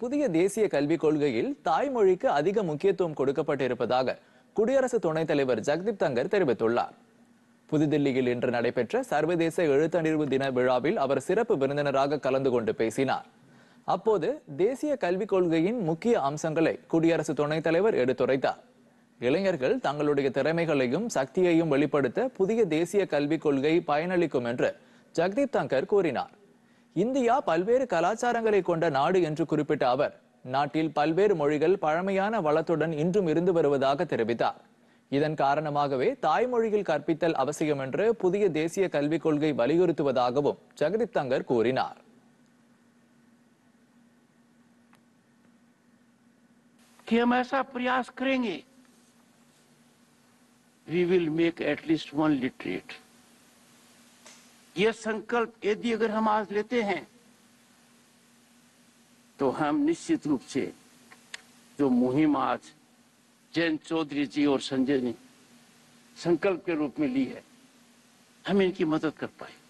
புதிய தேசிய கல்விக் கொள்கையில் தாய்மொழிக்கு அதிக முக்கியத்துவம் கொடுக்கப்பட்டிருப்பதாக குடியரசு துணைத் தலைவர் ஜக்தீப் தங்கர் தெரிவித்துள்ளார் புதுதில்லியில் இன்று நடைபெற்ற சர்வதேச எழுத்தணிவு தின விழாவில் அவர் சிறப்பு விருந்தினராக கலந்து கொண்டு பேசினார் அப்போது தேசிய கல்விக் கொள்கையின் முக்கிய அம்சங்களை குடியரசு துணைத் தலைவர் எடுத்துரைத்தார் இளைஞர்கள் தங்களுடைய திறமைகளையும் சக்தியையும் வெளிப்படுத்த புதிய தேசிய கல்விக் கொள்கை பயனளிக்கும் என்று ஜக்தீப் தங்கர் கூறினார் இந்தியா பல்வேறு கலாச்சாரங்களை கொண்ட நாடு என்று குறிப்பிட்ட அவர் நாட்டில் பல்வேறு மொழிகள் பழமையான வளத்துடன் இன்றும் இருந்து வருவதாக தெரிவித்தார் இதன் காரணமாகவே தாய்மொழியில் கற்பித்தல் அவசியம் என்று புதிய தேசிய கல்விக் கொள்கை வலியுறுத்துவதாகவும் ஜெகதீப் தங்கர் கூறினார் कि हम ऐसा प्रयास करेंगे वी विल मेक यह संकल्प यदि अगर हम आज लेते हैं तो हम निश्चित रूप से जो मुहिम आज जैन चौधरी जी और संजय ने संकल्प के रूप में ली है हम इनकी मदद कर पाए